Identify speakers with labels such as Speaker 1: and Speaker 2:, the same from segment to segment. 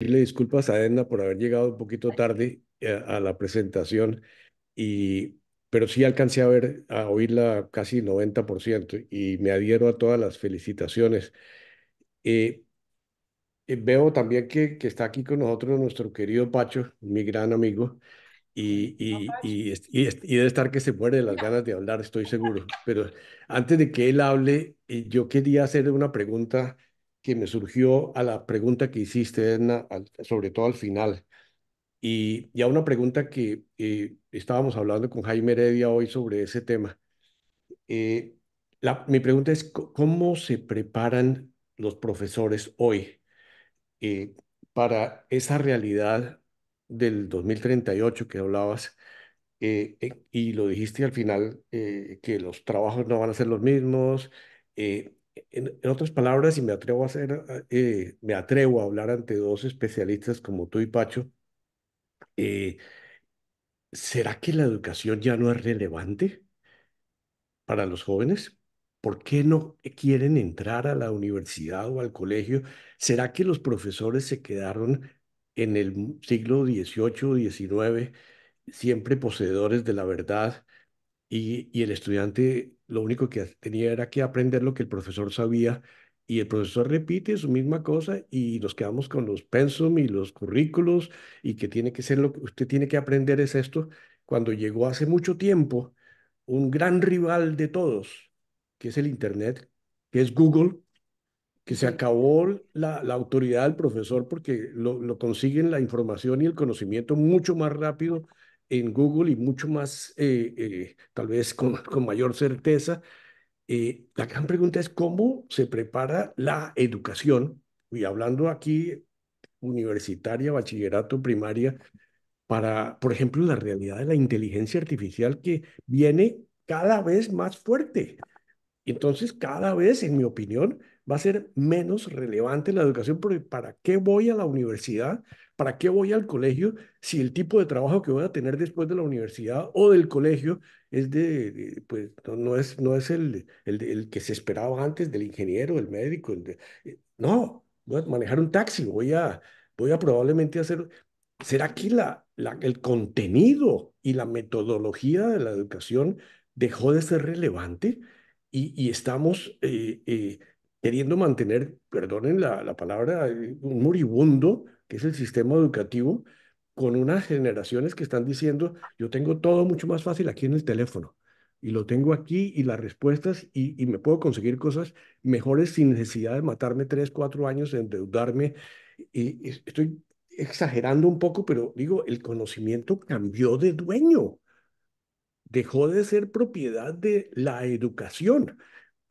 Speaker 1: Le disculpas a Edna por haber llegado un poquito tarde eh, a, la presentación, y, pero sí alcancé a ver, a oírla casi 90% y me adhiero a todas las felicitaciones. Eh, eh, veo también que, está aquí con nosotros nuestro querido Pacho, mi gran amigo, y, y, y, y, debe estar que se muere de las ganas de hablar, estoy seguro. Pero antes de que él hable, yo quería hacerle una pregunta que me surgió a la pregunta que hiciste, Edna, sobre todo al final. Y, ya a una pregunta que eh, estábamos hablando con Jaime Heredia hoy sobre ese tema. Eh, mi pregunta es, ¿cómo se preparan los profesores hoy eh, para esa realidad del 2038 que hablabas? y lo dijiste al final, que los trabajos no van a ser los mismos, en, otras palabras, y me atrevo a hacer, ah, eh, me atrevo a hablar ante dos especialistas como tú y Pacho, eh, ¿será que la educación ya no es relevante para los jóvenes? ¿Por qué no quieren entrar a la universidad o al colegio? ¿Será que los profesores se quedaron en el siglo XVIII o XIX siempre poseedores de la verdad y, el estudiante lo único que tenía era que aprender lo que el profesor sabía y el profesor repite su misma cosa y nos quedamos con los pensum y los currículos y que tiene que ser lo que usted tiene que aprender es esto, cuando llegó hace mucho tiempo un gran rival de todos, que es el Internet, que es Google, que se acabó la, autoridad del profesor porque lo consiguen la información y el conocimiento mucho más rápido en Google y mucho más, eh, eh, tal vez con, mayor certeza. Eh, la gran pregunta es cómo se prepara la educación, y hablando aquí universitaria, bachillerato, primaria, para, por ejemplo, la realidad de la inteligencia artificial que viene cada vez más fuerte entonces cada vez, en mi opinión, va a ser menos relevante la educación, porque ¿para qué voy a la universidad? ¿Para qué voy al colegio si el tipo de trabajo que voy a tener después de la universidad o del colegio es de, pues, no, es, no es el, que se esperaba antes del ingeniero, del médico? Eh, no, voy a manejar un taxi, voy a, probablemente hacer... ¿Será que el contenido y la metodología de la educación dejó de ser relevante? y, estamos eh, eh, queriendo mantener, perdonen la, la palabra, eh, un moribundo, que es el sistema educativo, con unas generaciones que están diciendo, yo tengo todo mucho más fácil aquí en el teléfono y lo tengo aquí y las respuestas y, me puedo conseguir cosas mejores sin necesidad de matarme tres, cuatro años, endeudarme. y, estoy exagerando un poco, pero digo, el conocimiento cambió de dueño dejó de ser propiedad de la educación.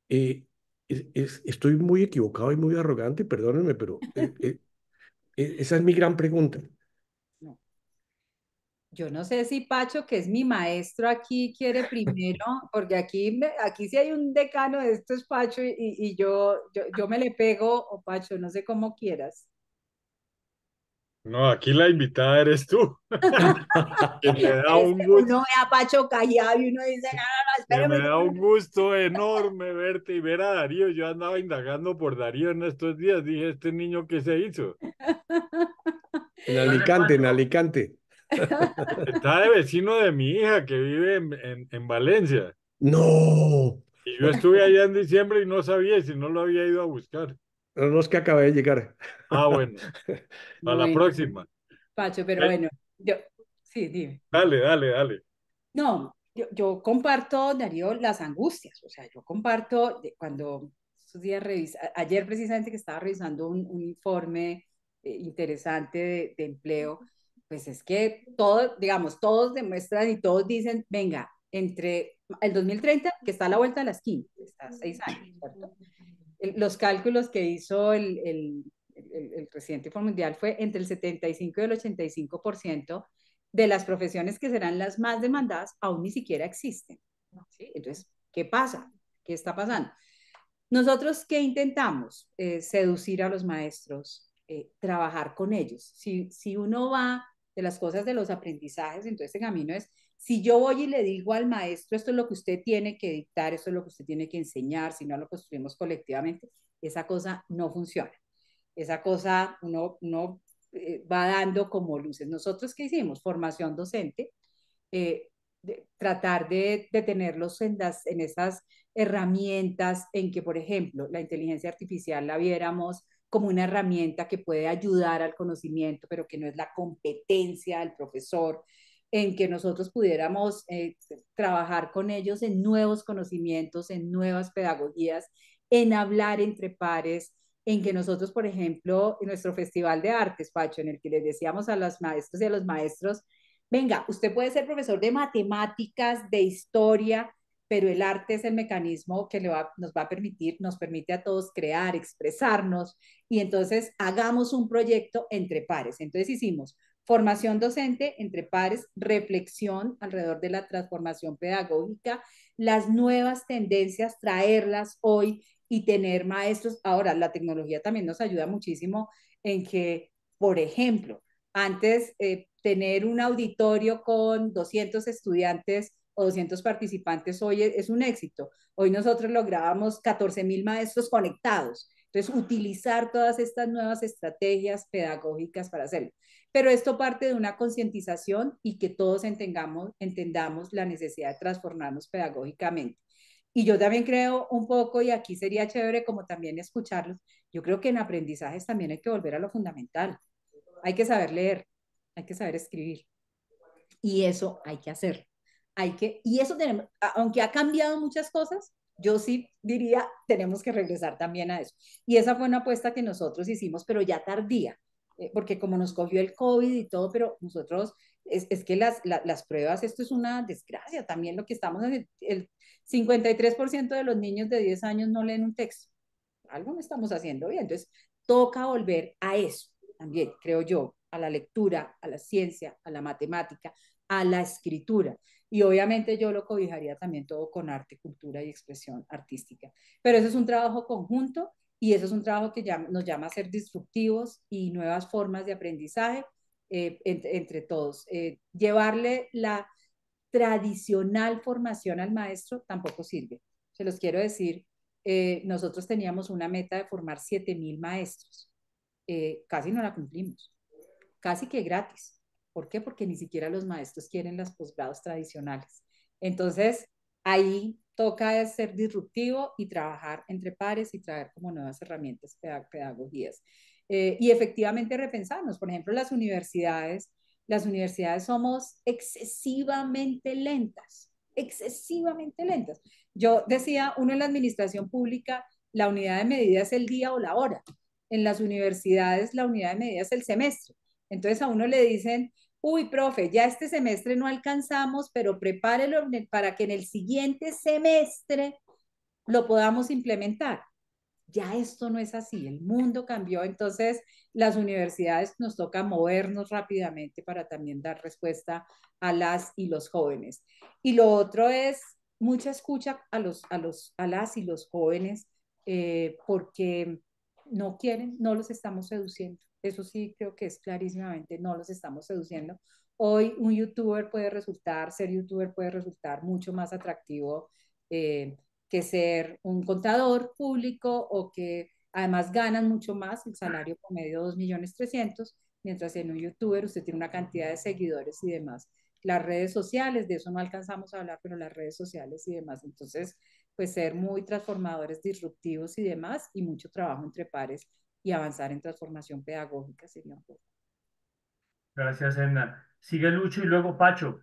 Speaker 1: Eh, estoy muy equivocado y muy arrogante, perdónenme, pero eh, eh, esa es mi gran pregunta.
Speaker 2: Yo no sé si Pacho, que es mi maestro aquí, quiere primero, porque aquí, aquí sí hay un decano esto es Pacho, y, yo, yo, me le pego, o Pacho, no sé cómo quieras.
Speaker 3: No, aquí la invitada eres tú. que me da un
Speaker 2: gusto. ve a Pacho callado y uno dice, me da un
Speaker 3: gusto enorme verte y ver a Darío. Yo andaba indagando por Darío en estos días. Dije, ¿este niño qué se hizo? En Alicante, en Alicante. Está de vecino de mi hija que vive en, en Valencia.
Speaker 1: No.
Speaker 3: Y yo estuve allá en diciembre y no sabía si no lo había ido a buscar.
Speaker 1: No, es que acabé de llegar. Ah, bueno. A la próxima.
Speaker 3: Pacho, pero bueno, sí, dime. Dale, dale, dale.
Speaker 2: No, yo, yo, comparto, Darío, las angustias. O sea, yo comparto cuando estos días revisa, ayer precisamente que estaba revisando un, informe eh, interesante de, empleo, pues es que todos, digamos, todos demuestran y todos dicen, venga, entre el 2030, que está a la vuelta de las 15, está a seis años, ¿cierto? los cálculos que hizo el, el, el, reciente Fondo Mundial fue entre el 75 y el 85% de las profesiones que serán las más demandadas aún ni siquiera existen. Entonces, ¿qué pasa? ¿Qué está pasando? Nosotros, ¿qué intentamos? Eh, seducir a los maestros, eh, trabajar con ellos. Si, uno va de las cosas de los aprendizajes, entonces el este camino es si yo voy y le digo al maestro, esto es lo que usted tiene que dictar, esto es lo que usted tiene que enseñar, si no lo construimos colectivamente, esa cosa no funciona. Esa cosa uno, eh, va dando como luces. Nosotros que hicimos formación docente, eh, tratar de, de, tenerlos en esas herramientas en que, por ejemplo, la inteligencia artificial la viéramos como una herramienta que puede ayudar al conocimiento, pero que no es la competencia del profesor, en que nosotros pudiéramos eh, trabajar con ellos en nuevos conocimientos, en nuevas pedagogías, en hablar entre pares, en que nosotros, por ejemplo, en nuestro Festival de Artes, Pacho, en el que les decíamos a los maestros y a los maestros, venga, usted puede ser profesor de matemáticas, de historia, pero el arte es el mecanismo que nos va a permitir, nos permite a todos crear, expresarnos, y entonces hagamos un proyecto entre pares. Entonces hicimos formación docente entre pares, reflexión alrededor de la transformación pedagógica, las nuevas tendencias, traerlas hoy y tener maestros. Ahora, la tecnología también nos ayuda muchísimo en que, por ejemplo, antes eh, tener un auditorio con 200 estudiantes o 200 participantes hoy e-, es, un éxito. Hoy nosotros lográbamos 14 mil maestros conectados. Entonces, utilizar todas estas nuevas estrategias pedagógicas para hacerlo. Pero esto parte de una concientización y que todos entendamos, entendamos la necesidad de transformarnos pedagógicamente. Y yo también creo un poco, y aquí sería chévere como también escucharlos, yo creo que en aprendizajes también hay que volver a lo fundamental. Hay que saber leer, hay que saber escribir. Y eso hay que hacer. Hay que, y eso tenemos, aunque ha cambiado muchas cosas, yo sí diría, tenemos que regresar también a eso. Y esa fue una apuesta que nosotros hicimos, pero ya tardía. Eh, porque como nos cogió el COVID y todo, pero nosotros, es, que las, pruebas, esto es una desgracia, también lo que estamos, el, el 53% de los niños de 10 años no leen un texto, algo no estamos haciendo bien, entonces toca volver a eso también, creo yo, a la lectura, a la ciencia, a la matemática, a la escritura. Y obviamente yo lo cobijaría también todo con arte, cultura y expresión artística. Pero eso es un trabajo conjunto y eso es un trabajo que ya, nos llama a ser disruptivos y nuevas formas de aprendizaje eh, entre, todos. Eh, llevarle la tradicional formación al maestro tampoco sirve. Se los quiero decir, eh, nosotros teníamos una meta de formar 7.000 maestros. casi no la cumplimos, casi que gratis. ¿Por qué? Porque ni siquiera los maestros quieren las posgrados tradicionales. Entonces, ahí toca ser disruptivo y trabajar entre pares y traer como nuevas herramientas pedagogías. Eh, y efectivamente repensarnos, por ejemplo, las universidades, las universidades somos excesivamente lentas, excesivamente lentas. Yo decía, uno en la administración pública, la unidad de medida es el día o la hora. En las universidades, la unidad de medida es el semestre. Entonces a uno le dicen, uy, profe, ya este semestre no alcanzamos, pero prepárelo para que en el siguiente semestre lo podamos implementar. Ya esto no es así, el mundo cambió, entonces las universidades nos toca movernos rápidamente para también dar respuesta a las y los jóvenes. Y lo otro es mucha escucha a, los, a, los, a las y los jóvenes eh, porque no quieren, no los estamos seduciendo eso sí creo que es clarísimamente, no los estamos seduciendo. Hoy un youtuber puede resultar, ser youtuber puede resultar mucho más atractivo eh, que ser un contador público o que además ganan mucho más, el salario promedio 2.300.000, mientras en un youtuber usted tiene una cantidad de seguidores y demás. Las redes sociales, de eso no alcanzamos a hablar, pero las redes sociales y demás. Entonces, pues ser muy transformadores, disruptivos y demás, y mucho trabajo entre pares y avanzar en transformación pedagógica sería un poco.
Speaker 4: Gracias, Edna. Sigue Lucho y luego Pacho.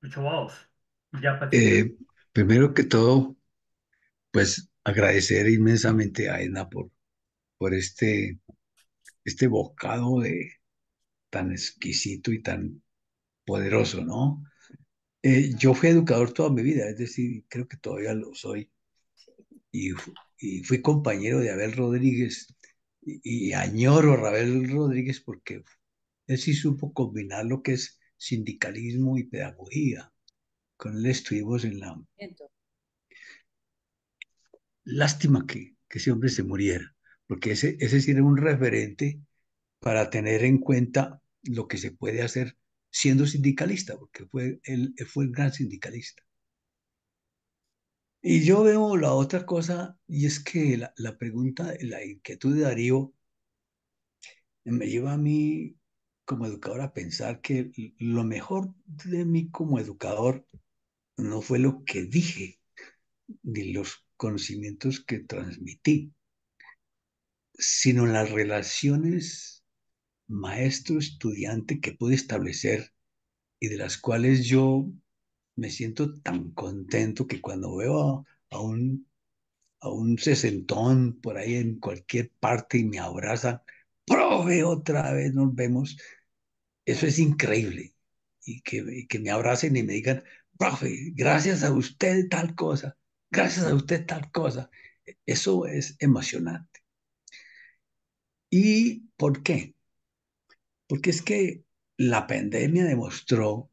Speaker 4: Lucho eh, primero que todo, pues agradecer inmensamente a Edna por, por este, este bocado de tan exquisito y tan poderoso, ¿no? Eh, yo fui educador toda mi vida, es decir, creo que todavía lo soy y, fui compañero de Abel Rodríguez y, añoro a Abel Rodríguez porque él sí supo combinar lo que es sindicalismo y pedagogía. Con él estuvimos en la... Lástima que, que ese hombre se muriera, porque ese, ese sí era un referente para tener en cuenta lo que se puede hacer siendo sindicalista, porque fue, él fue el gran sindicalista. Y yo veo la otra cosa, y es que la, pregunta, la inquietud de Darío me lleva a mí como educador a pensar que lo mejor de mí como educador no fue lo que dije, ni los conocimientos que transmití, sino las relaciones maestro-estudiante que pude establecer y de las cuales yo me siento tan contento que cuando veo a un, a un sesentón por ahí en cualquier parte y me abrazan, profe, otra vez nos vemos. Eso es increíble. Y que, que me abracen y me digan, profe, gracias a usted tal cosa, gracias a usted tal cosa. Eso es emocionante. ¿Y por qué? Porque es que la pandemia demostró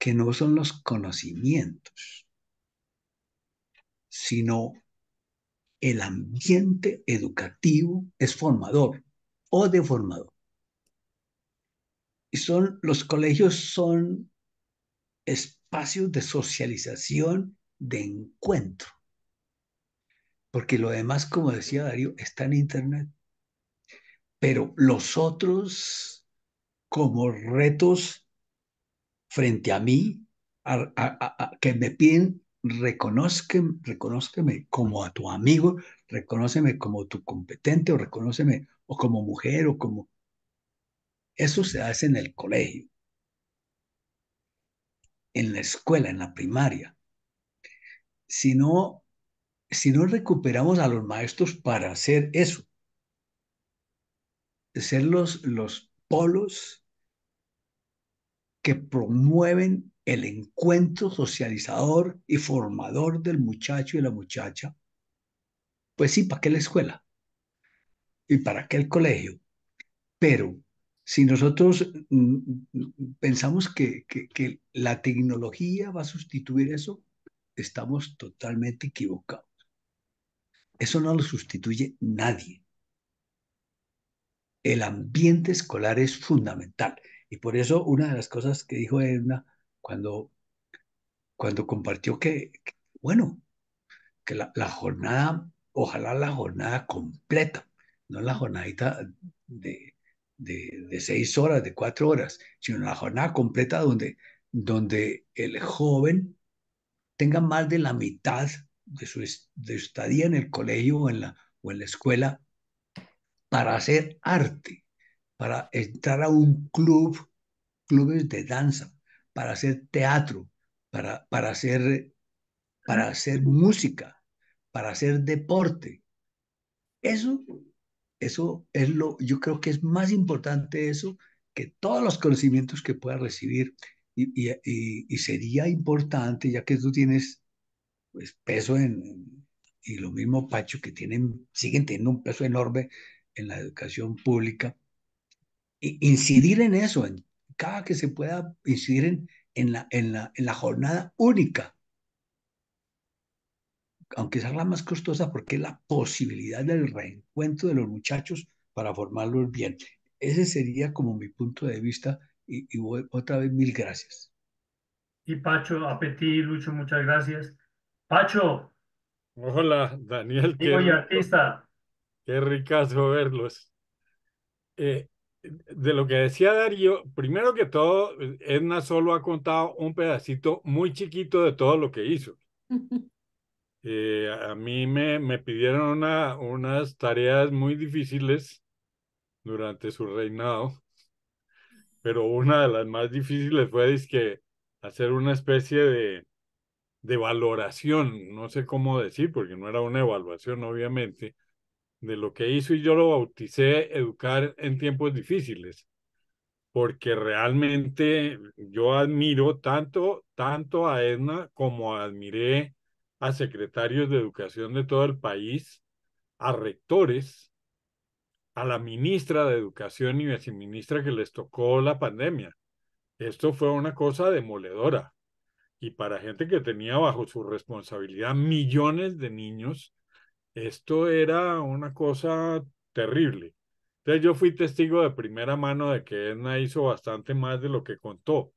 Speaker 4: que no son los conocimientos, sino el ambiente educativo es formador o deformador. Y son, los colegios son espacios de socialización, de encuentro. Porque lo demás, como decía Darío, está en Internet. Pero los otros, como retos frente a mí, que me piden, reconozcan, como a tu amigo, reconóceme como tu competente o reconóceme o como mujer o como... Eso se hace en el colegio, en la escuela, en la primaria. Si no, si no recuperamos a los maestros para hacer eso, ser los, los polos que promueven el encuentro socializador y formador del muchacho y la muchacha, pues sí, ¿para qué la escuela? ¿Y para qué el colegio? Pero si nosotros mm, mm, pensamos que, que, la tecnología va a sustituir eso, estamos totalmente equivocados. Eso no lo sustituye nadie. El ambiente escolar es fundamental. Y por eso una de las cosas que dijo Edna cuando, cuando compartió que, bueno, que la, jornada, ojalá la jornada completa, no la jornadita de, seis horas, de cuatro horas, sino la jornada completa donde, donde el joven tenga más de la mitad de su, de estadía en el colegio o en la, o en la escuela para hacer arte para entrar a un club, clubes de danza, para hacer teatro, para, para, hacer, para hacer música, para hacer deporte. Eso, eso es lo, yo creo que es más importante eso que todos los conocimientos que pueda recibir. Y, sería importante, ya que tú tienes pues, peso en, y lo mismo Pacho, que tienen, siguen teniendo un peso enorme en la educación pública, incidir en eso, en cada que se pueda incidir en, la, en, la, en la jornada única, aunque sea la más costosa, porque es la posibilidad del reencuentro de los muchachos para formarlos bien. Ese sería como mi punto de vista y, otra vez mil gracias.
Speaker 3: Y Pacho, Apetito, Lucho, muchas gracias. Pacho. Hola, Daniel. Qué, artista. Qué ricazo verlos. Eh, de lo que decía Darío, primero que todo, eh, Edna solo ha contado un pedacito muy chiquito de todo lo que hizo. Eh, a mí me, me pidieron unas tareas muy difíciles durante su reinado, pero una de las más difíciles fue hacer una especie de, de valoración, no sé cómo decir, porque no era una evaluación, obviamente, de lo que hizo y yo lo bauticé educar en tiempos difíciles, porque realmente yo admiro tanto, tanto a Edna como admiré a secretarios de educación de todo el país, a rectores, a la ministra de educación y viceministra que les tocó la pandemia. Esto fue una cosa demoledora. Y para gente que tenía bajo su responsabilidad millones de niños, esto era una cosa terrible. Entonces yo fui testigo de primera mano de que Edna hizo bastante más de lo que contó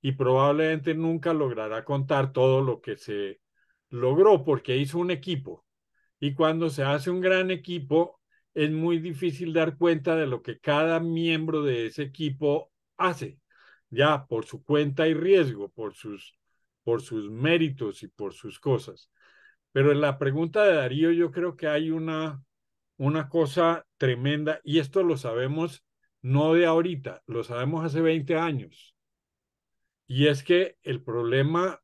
Speaker 3: y probablemente nunca logrará contar todo lo que se logró porque hizo un equipo. Y cuando se hace un gran equipo, es muy difícil dar cuenta de lo que cada miembro de ese equipo hace, ya por su cuenta y riesgo, por sus, por sus méritos y por sus cosas. Pero en la pregunta de Darío yo creo que hay una, una cosa tremenda y esto lo sabemos no de ahorita, lo sabemos hace 20 años. Y es que el problema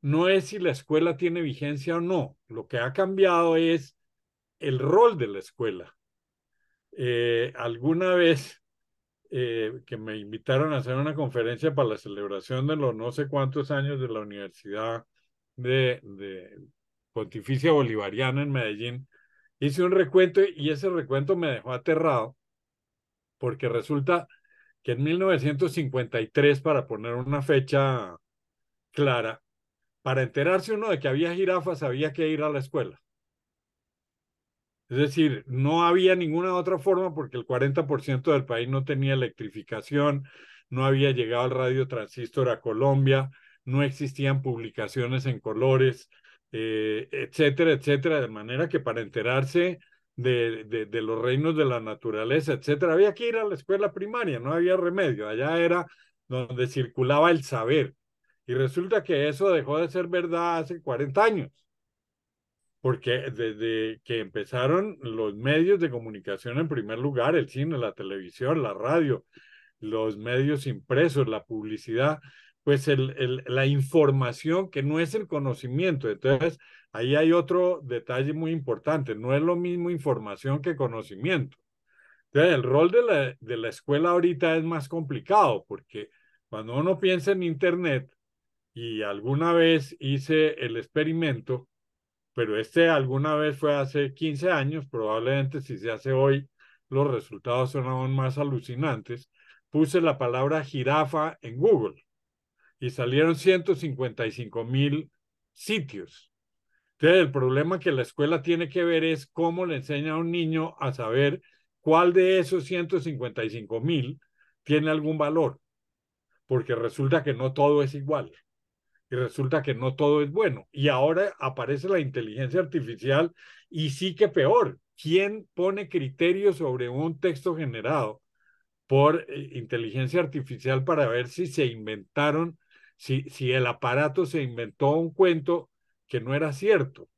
Speaker 3: no es si la escuela tiene vigencia o no, lo que ha cambiado es el rol de la escuela. Eh, alguna vez eh, que me invitaron a hacer una conferencia para la celebración de los no sé cuántos años de la Universidad de, de Pontificia Bolivariana en Medellín, hice un recuento y ese recuento me dejó aterrado, porque resulta que en 1953, para poner una fecha clara, para enterarse uno de que había jirafas había que ir a la escuela. Es decir, no había ninguna otra forma porque el 40% del país no tenía electrificación, no había llegado el radio transistor a Colombia, no existían publicaciones en colores, eh, etcétera, etcétera, de manera que para enterarse de, de, los reinos de la naturaleza, etcétera, había que ir a la escuela primaria, no había remedio, allá era donde circulaba el saber. Y resulta que eso dejó de ser verdad hace 40 años, porque desde que empezaron los medios de comunicación en primer lugar, el cine, la televisión, la radio, los medios impresos, la publicidad, pues el, la información que no es el conocimiento. Entonces, ahí hay otro detalle muy importante. No es lo mismo información que conocimiento. Entonces, el rol de la, de la escuela ahorita es más complicado porque cuando uno piensa en Internet, y alguna vez hice el experimento, pero este alguna vez fue hace 15 años, probablemente si se hace hoy, los resultados son aún más alucinantes. Puse la palabra jirafa en Google y salieron 155 mil sitios. Entonces, el problema que la escuela tiene que ver es cómo le enseña a un niño a saber cuál de esos 155 mil tiene algún valor, porque resulta que no todo es igual y resulta que no todo es bueno. Y ahora aparece la inteligencia artificial y sí que peor, ¿quién pone criterios sobre un texto generado por eh, inteligencia artificial para ver si se inventaron si, el aparato se inventó un cuento que no era cierto.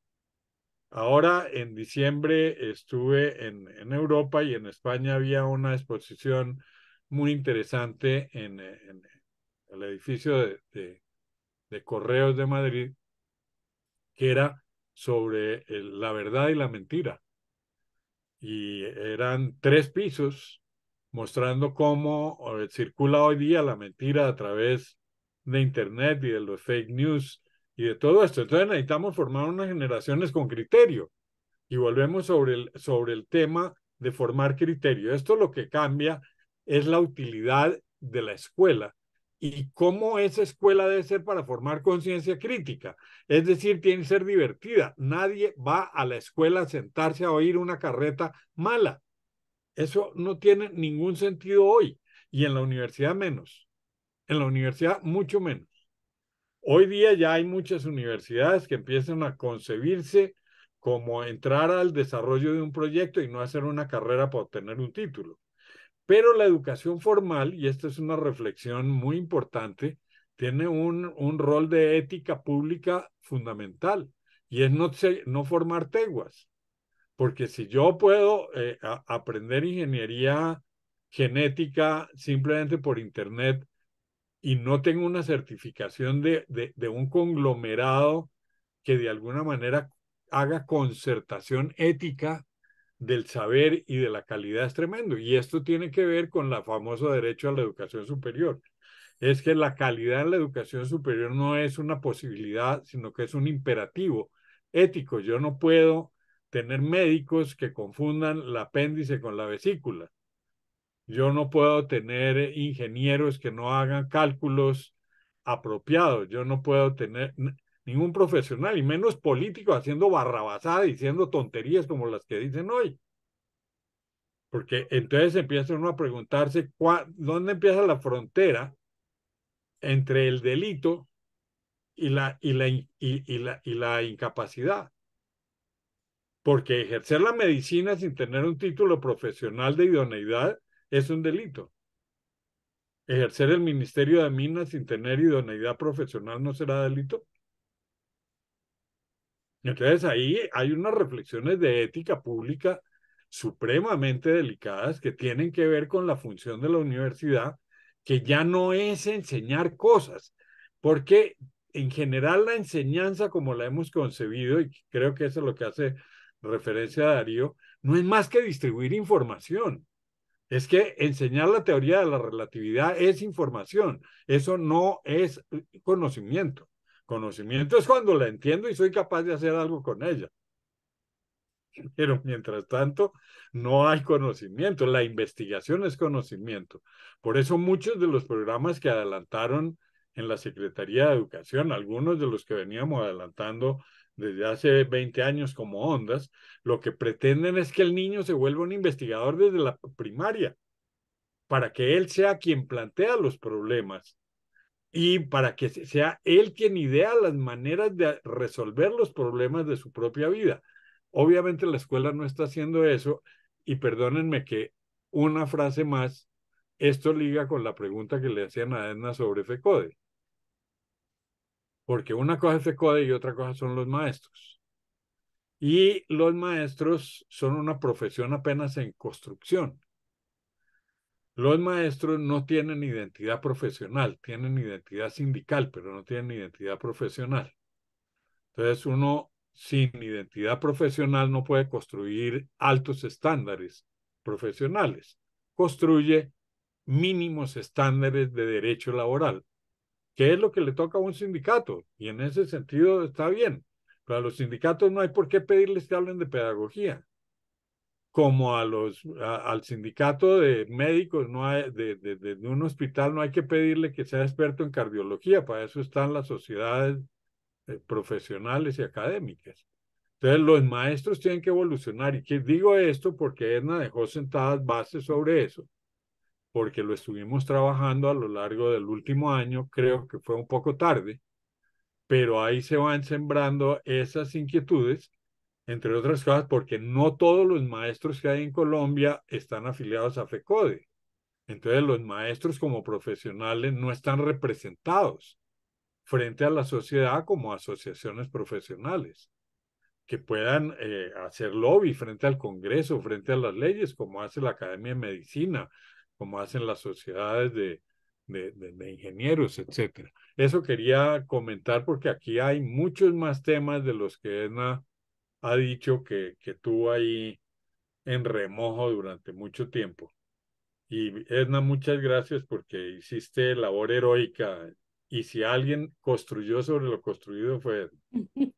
Speaker 3: Ahora en diciembre estuve en, Europa y en España había una exposición muy interesante en, el edificio de, Correos de Madrid que era sobre la verdad y la mentira. Y eran tres pisos mostrando cómo eh, circula hoy día la mentira a través de Internet y de los fake news y de todo esto. Entonces necesitamos formar unas generaciones con criterio. Y volvemos sobre el, sobre el tema de formar criterio. Esto lo que cambia es la utilidad de la escuela y cómo esa escuela debe ser para formar conciencia crítica. Es decir, tiene que ser divertida. Nadie va a la escuela a sentarse a oír una carreta mala. Eso no tiene ningún sentido hoy y en la universidad menos en la universidad mucho menos. Hoy día ya hay muchas universidades que empiezan a concebirse como entrar al desarrollo de un proyecto y no hacer una carrera para obtener un título. Pero la educación formal, y esta es una reflexión muy importante, tiene un, rol de ética pública fundamental y es no, no formar teguas. Porque si yo puedo eh, aprender ingeniería genética simplemente por internet, y no tengo una certificación de, un conglomerado que de alguna manera haga concertación ética del saber y de la calidad es tremendo. Y esto tiene que ver con el famoso derecho a la educación superior. Es que la calidad en la educación superior no es una posibilidad, sino que es un imperativo ético. Yo no puedo tener médicos que confundan el apéndice con la vesícula yo no puedo tener ingenieros que no hagan cálculos apropiados. Yo no puedo tener ningún profesional, y menos político, haciendo barrabasada, diciendo tonterías como las que dicen hoy. Porque entonces empieza uno a preguntarse dónde empieza la frontera entre el delito y la, y la, la, y la incapacidad. Porque ejercer la medicina sin tener un título profesional de idoneidad es un delito. ¿Ejercer el Ministerio de Minas sin tener idoneidad profesional no será delito? Entonces ahí hay unas reflexiones de ética pública supremamente delicadas que tienen que ver con la función de la universidad, que ya no es enseñar cosas, porque en general la enseñanza como la hemos concebido, y creo que eso es lo que hace referencia a Darío, no es más que distribuir información. Es que enseñar la teoría de la relatividad es información, eso no es eh, conocimiento. Conocimiento es cuando la entiendo y soy capaz de hacer algo con ella. Pero mientras tanto, no hay conocimiento, la investigación es conocimiento. Por eso muchos de los programas que adelantaron en la Secretaría de Educación, algunos de los que veníamos adelantando desde hace 20 años como ondas, lo que pretenden es que el niño se vuelva un investigador desde la primaria, para que él sea quien plantea los problemas y para que sea él quien idea las maneras de resolver los problemas de su propia vida. Obviamente la escuela no está haciendo eso y perdónenme que una frase más, esto liga con la pregunta que le hacían a Edna sobre FECODE. Porque una cosa es el CODE y otra cosa son los maestros. Y los maestros son una profesión apenas en construcción. Los maestros no tienen identidad profesional, tienen identidad sindical, pero no tienen identidad profesional. Entonces uno sin identidad profesional no puede construir altos estándares profesionales. Construye mínimos estándares de derecho laboral, que es lo que le toca a un sindicato, y en ese sentido está bien. Pero a los sindicatos no hay por qué pedirles que hablen de pedagogía, como a los, al sindicato de médicos no de, un hospital no hay que pedirle que sea experto en cardiología, para eso están las sociedades eh, profesionales y académicas. Entonces los maestros tienen que evolucionar, y digo esto porque Edna dejó sentadas bases sobre eso porque lo estuvimos trabajando a lo largo del último año, creo que fue un poco tarde, pero ahí se van sembrando esas inquietudes, entre otras cosas, porque no todos los maestros que hay en Colombia están afiliados a FECODE. Entonces los maestros como profesionales no están representados frente a la sociedad como asociaciones profesionales que puedan eh, hacer lobby frente al Congreso, frente a las leyes, como hace la Academia de Medicina, como hacen las sociedades de, de, ingenieros, etcétera Eso quería comentar porque aquí hay muchos más temas de los que Edna ha dicho que, que tuvo ahí en remojo durante mucho tiempo. Y Edna, muchas gracias porque hiciste labor heroica. Y si alguien construyó sobre lo construido fue